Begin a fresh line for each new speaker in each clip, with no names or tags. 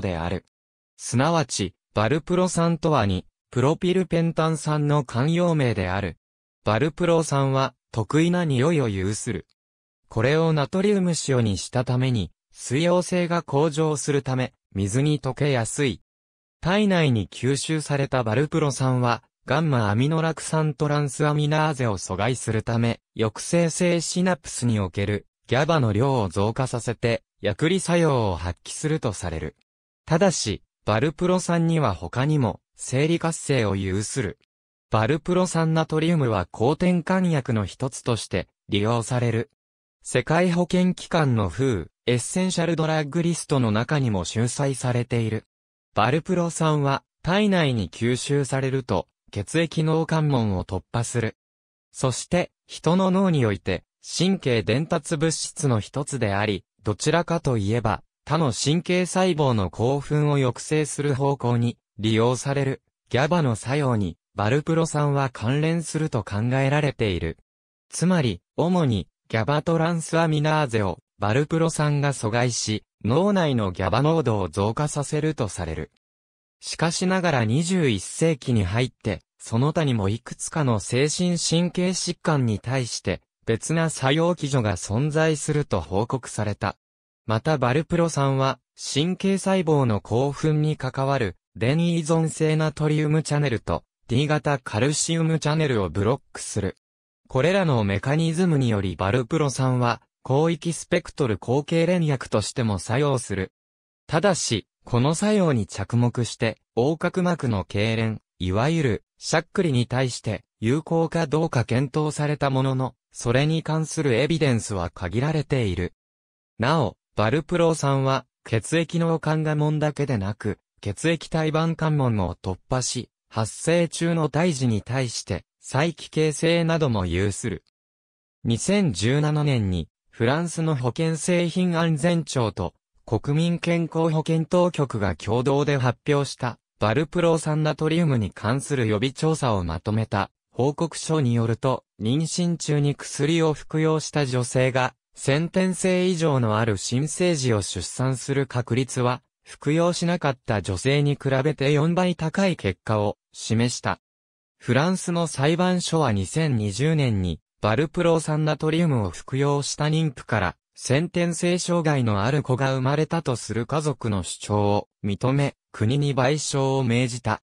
である。すなわち、バルプロ酸とはに、プロピルペンタン酸の慣用名である。バルプロ酸は、得意な匂いを有する。これをナトリウム塩にしたために、水溶性が向上するため、水に溶けやすい。体内に吸収されたバルプロ酸は、ガンマアミノラク酸トランスアミナーゼを阻害するため、抑制性シナプスにおけるギャバの量を増加させて、薬理作用を発揮するとされる。ただし、バルプロ酸には他にも、生理活性を有する。バルプロ酸ナトリウムは抗転換薬の一つとして利用される。世界保健機関の風、エッセンシャルドラッグリストの中にも収載されている。バルプロ酸は体内に吸収されると血液脳関門を突破する。そして人の脳において神経伝達物質の一つであり、どちらかといえば他の神経細胞の興奮を抑制する方向に利用される GABA の作用にバルプロ酸は関連すると考えられている。つまり、主に GABA トランスアミナーゼをバルプロ酸が阻害し、脳内の GABA 濃度を増加させるとされる。しかしながら21世紀に入って、その他にもいくつかの精神神経疾患に対して、別な作用基準が存在すると報告された。またバルプロ酸は、神経細胞の興奮に関わる、電依存性ナトリウムチャネルと、D 型カルシウムチャネルをブロックする。これらのメカニズムによりバルプロ酸は、広域スペクトル後継連薬としても作用する。ただし、この作用に着目して、横隔膜の痙攣、いわゆる、しゃっくりに対して、有効かどうか検討されたものの、それに関するエビデンスは限られている。なお、バルプロ酸は、血液の管が門だけでなく、血液体板関門を突破し、発生中の胎児に対して、再帰形成なども有する。2017年に、フランスの保険製品安全庁と、国民健康保険当局が共同で発表した、バルプロ酸ナトリウムに関する予備調査をまとめた、報告書によると、妊娠中に薬を服用した女性が、先天性以上のある新生児を出産する確率は、服用しなかった女性に比べて4倍高い結果を示した。フランスの裁判所は2020年に、バルプロ酸ナトリウムを服用した妊婦から、先天性障害のある子が生まれたとする家族の主張を認め、国に賠償を命じた。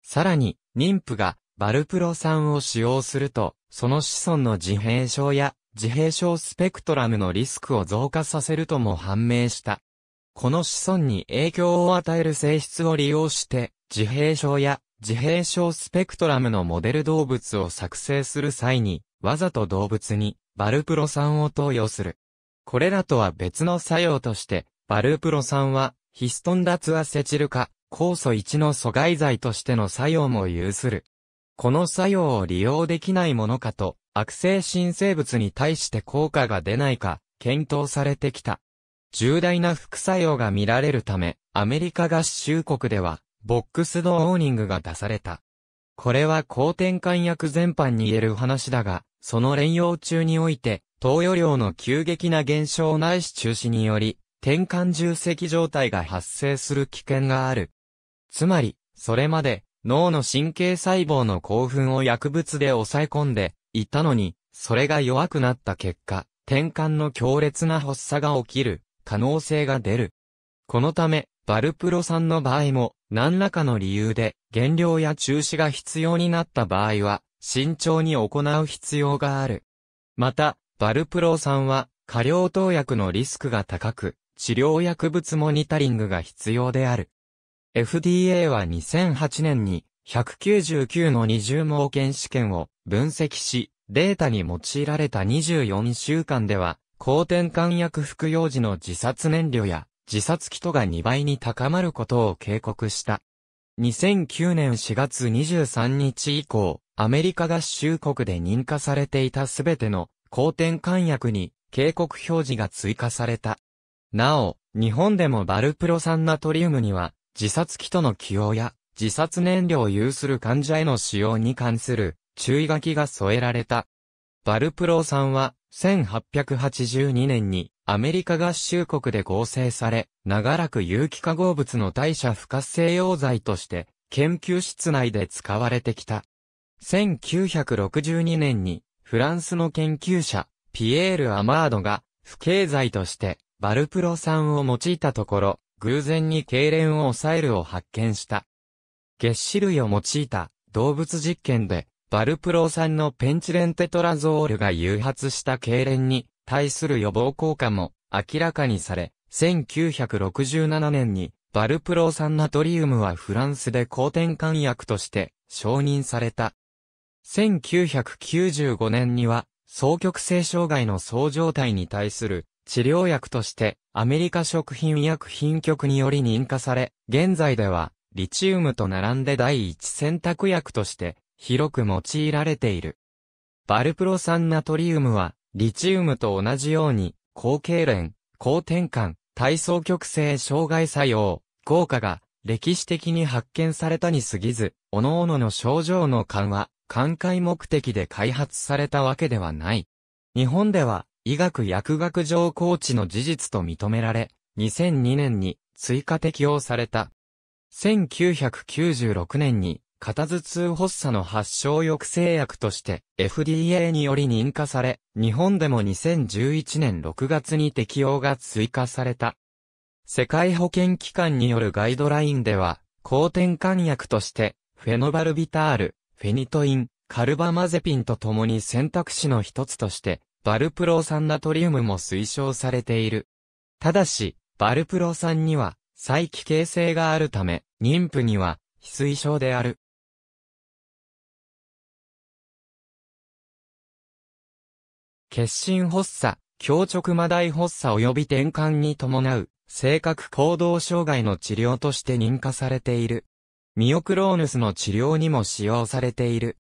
さらに、妊婦がバルプロ酸を使用すると、その子孫の自閉症や自閉症スペクトラムのリスクを増加させるとも判明した。この子孫に影響を与える性質を利用して、自閉症や自閉症スペクトラムのモデル動物を作成する際に、わざと動物にバルプロ酸を投与する。これらとは別の作用として、バルプロ酸はヒストン脱アセチル化、酵素1の阻害剤としての作用も有する。この作用を利用できないものかと悪性新生物に対して効果が出ないか、検討されてきた。重大な副作用が見られるため、アメリカ合衆国では、ボックスドオーニングが出された。これは抗転換薬全般に言える話だが、その連用中において、投与量の急激な減少ないし中止により、転換重積状態が発生する危険がある。つまり、それまで、脳の神経細胞の興奮を薬物で抑え込んで、いたのに、それが弱くなった結果、転換の強烈な発作が起きる可能性が出る。このため、バルプロさんの場合も、何らかの理由で減量や中止が必要になった場合は、慎重に行う必要がある。また、バルプロさんは、過量投薬のリスクが高く、治療薬物モニタリングが必要である。FDA は2008年に、199の20盲検試験を分析し、データに用いられた24週間では、抗転換薬服用時の自殺燃料や自殺気とが2倍に高まることを警告した。2009年4月23日以降、アメリカ合衆国で認可されていたすべての抗転換薬に警告表示が追加された。なお、日本でもバルプロ酸ナトリウムには自殺気との起用や自殺燃料を有する患者への使用に関する注意書きが添えられた。バルプローさは、1882年にアメリカ合衆国で合成され、長らく有機化合物の代謝不活性溶剤として研究室内で使われてきた。1962年にフランスの研究者ピエール・アマードが不経剤としてバルプロ酸を用いたところ、偶然に痙攣を抑えるを発見した。月脂類を用いた動物実験でバルプロ酸のペンチレンテトラゾールが誘発した痙攣に対する予防効果も明らかにされ、1967年にバルプロ酸ナトリウムはフランスで抗転換薬として承認された。1995年には、双極性障害の総状態に対する治療薬としてアメリカ食品医薬品局により認可され、現在ではリチウムと並んで第一選択薬として広く用いられている。バルプロ酸ナトリウムは、リチウムと同じように、高経連、高転換、体操極性障害作用、効果が、歴史的に発見されたに過ぎず、各々の症状の緩和、寛解目的で開発されたわけではない。日本では、医学薬学上高知の事実と認められ、2002年に追加適用された。1996年に片頭痛発作の発症抑制薬として FDA により認可され、日本でも2011年6月に適用が追加された。世界保健機関によるガイドラインでは、抗転換薬として、フェノバルビタール、フェニトイン、カルバマゼピンと共に選択肢の一つとして、バルプロ酸ナトリウムも推奨されている。ただし、バルプロ酸には、再帰形性があるため、妊婦には、非推奨である。決心発作、強直麻大発作及び転換に伴う、性格行動障害の治療として認可されている。ミオクローヌスの治療にも使用されている。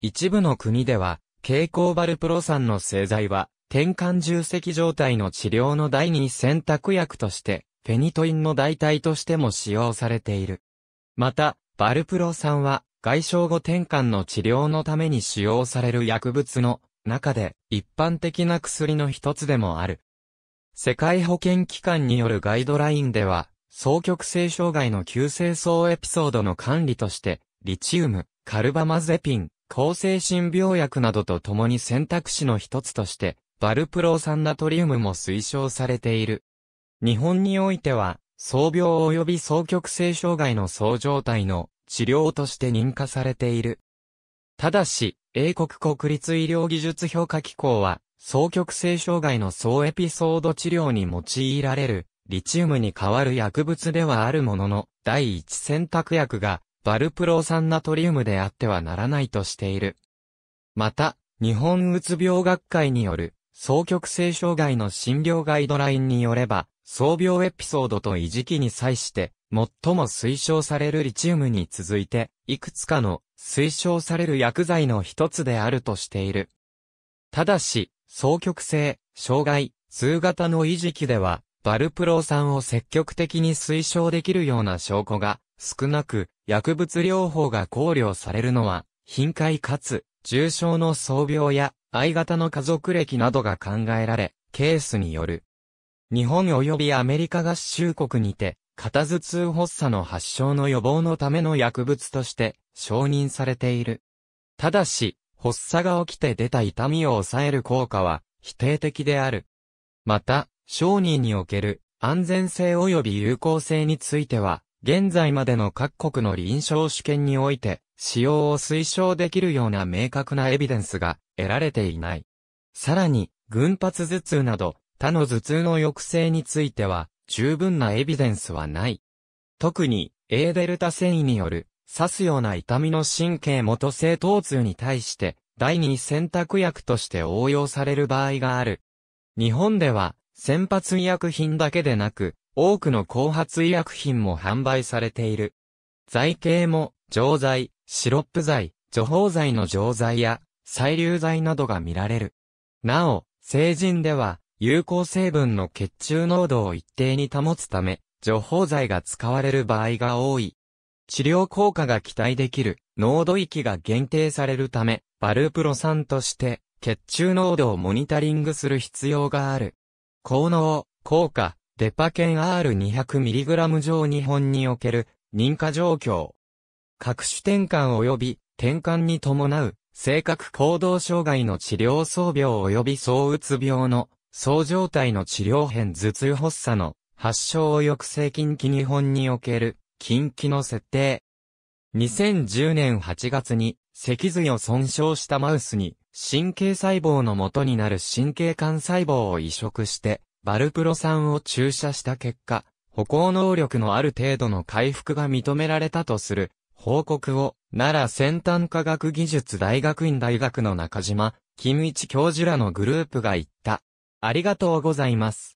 一部の国では、蛍光バルプロ酸の製剤は、転換重積状態の治療の第二選択薬として、フェニトインの代替としても使用されている。また、バルプロ酸は、外傷後転換の治療のために使用される薬物の中で、一般的な薬の一つでもある。世界保健機関によるガイドラインでは、双極性障害の急性層エピソードの管理として、リチウム、カルバマゼピン、抗精神病薬などと共に選択肢の一つとして、バルプロ酸ナトリウムも推奨されている。日本においては、双病及び双極性障害の総状態の治療として認可されている。ただし、英国国立医療技術評価機構は、双極性障害の総エピソード治療に用いられる、リチウムに代わる薬物ではあるものの、第一選択薬が、バルプロ酸ナトリウムであってはならないとしている。また、日本うつ病学会による、双極性障害の診療ガイドラインによれば、総病エピソードと維持期に際して、最も推奨されるリチウムに続いて、いくつかの推奨される薬剤の一つであるとしている。ただし、双極性、障害、通型の維持期では、バルプロ酸を積極的に推奨できるような証拠が少なく、薬物療法が考慮されるのは、頻回かつ、重症の装病や、相型の家族歴などが考えられ、ケースによる。日本及びアメリカ合衆国にて、片頭痛発作の発症の予防のための薬物として承認されている。ただし、発作が起きて出た痛みを抑える効果は否定的である。また、承認における安全性及び有効性については、現在までの各国の臨床試験において、使用を推奨できるような明確なエビデンスが得られていない。さらに、群発頭痛など、他の頭痛の抑制については、十分なエビデンスはない。特に、A デルタ繊維による、刺すような痛みの神経元性疼痛に対して、第二選択薬として応用される場合がある。日本では、先発医薬品だけでなく、多くの後発医薬品も販売されている。剤系も、錠剤、シロップ剤、除法剤の錠剤や、細流剤などが見られる。なお、成人では、有効成分の血中濃度を一定に保つため、除胞剤が使われる場合が多い。治療効果が期待できる濃度域が限定されるため、バルプロ酸として血中濃度をモニタリングする必要がある。効能、効果、デパケン R200mg 上日本における認可状況。各種転換及び転換に伴う性格行動障害の治療装病及び相うつ病の躁状態の治療編頭痛発作の発症を抑制近畿日本における近畿の設定。2010年8月に脊髄を損傷したマウスに神経細胞の元になる神経幹細胞を移植してバルプロ酸を注射した結果、歩行能力のある程度の回復が認められたとする報告を奈良先端科学技術大学院大学の中島、金一教授らのグループが言った。ありがとうございます。